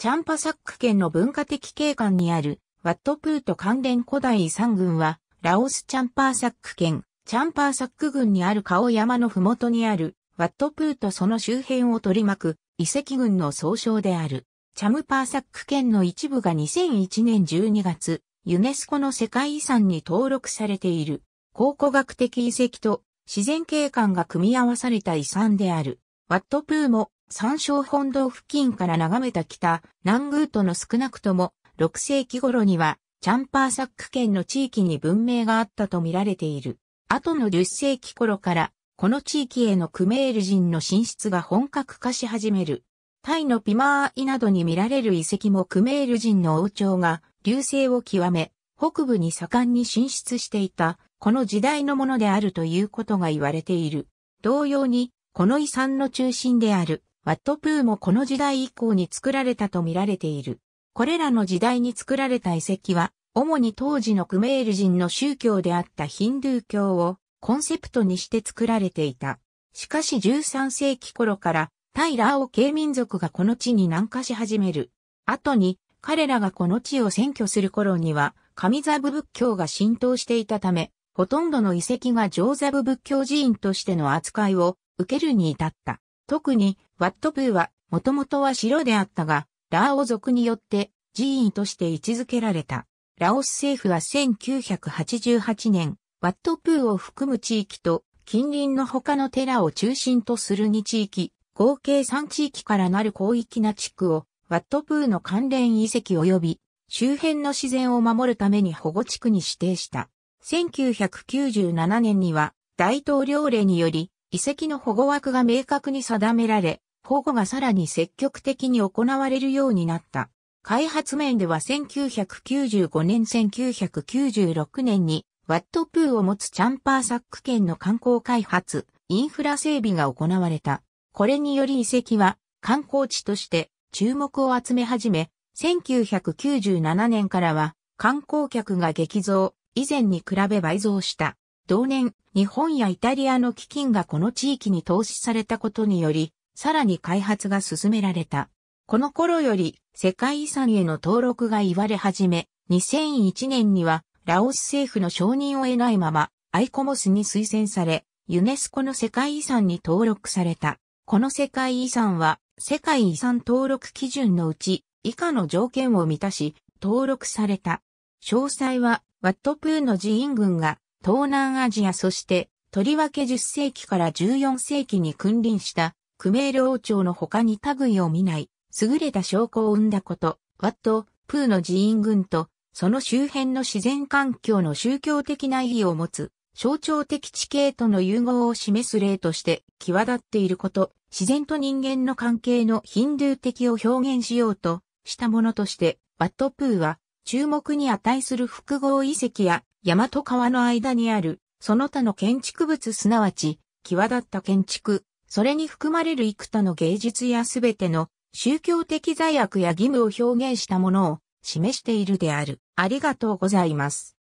チャンパサック県の文化的景観にあるワットプート関連古代遺産群は、ラオスチャンパーサック県、チャンパーサック群にある顔山のふもとにある、ワットプートその周辺を取り巻く遺跡群の総称である。チャムパーサック県の一部が2001年12月、ユネスコの世界遺産に登録されている、考古学的遺跡と自然景観が組み合わされた遺産である。ワットプーも山椒本堂付近から眺めた北、南宮との少なくとも6世紀頃にはチャンパーサック県の地域に文明があったと見られている。後の10世紀頃からこの地域へのクメール人の進出が本格化し始める。タイのピマーイなどに見られる遺跡もクメール人の王朝が流星を極め、北部に盛んに進出していた、この時代のものであるということが言われている。同様に、この遺産の中心である、ワットプーもこの時代以降に作られたと見られている。これらの時代に作られた遺跡は、主に当時のクメール人の宗教であったヒンドゥー教をコンセプトにして作られていた。しかし13世紀頃からタイラーオ系民族がこの地に南下し始める。後に彼らがこの地を占拠する頃には神ザブ仏教が浸透していたため、ほとんどの遺跡が上座部仏教寺院としての扱いを受けるに至った。特にワットプーは、もともとは城であったが、ラーオ族によって寺院として位置づけられた。ラオス政府は1988年、ワットプーを含む地域と近隣の他の寺を中心とする2地域、合計3地域からなる広域な地区をワットプーの関連遺跡及び周辺の自然を守るために保護地区に指定した。1997年には大統領令により遺跡の保護枠が明確に定められ、保護がさらに積極的に行われるようになった。開発面では1995年1996年にワットプーを持つチャンパーサック県の観光開発、インフラ整備が行われた。これにより遺跡は観光地として注目を集め始め、1997年からは観光客が激増、以前に比べ倍増した。同年、日本やイタリアの基金がこの地域に投資されたことにより、さらに開発が進められた。この頃より世界遺産への登録が言われ始め、2001年にはラオス政府の承認を得ないままアイコモスに推薦され、ユネスコの世界遺産に登録された。この世界遺産は世界遺産登録基準のうち以下の条件を満たし登録された。詳細はワットプーの寺院群が東南アジアそしてとりわけ10世紀から14世紀に君臨したクメール王朝の他に類を見ない、優れた証拠を生んだこと、ワット、プーの寺院群と、その周辺の自然環境の宗教的な意義を持つ、象徴的地形との融合を示す例として際立っていること、自然と人間の関係のヒンドゥー的を表現しようとしたものとして、ワットプーは注目に値する複合遺跡や山と川の間にあるその他の建築物すなわち際立った建築、それに含まれる幾多の芸術やすべての宗教的罪悪や義務を表現したものを示しているである。ありがとうございます。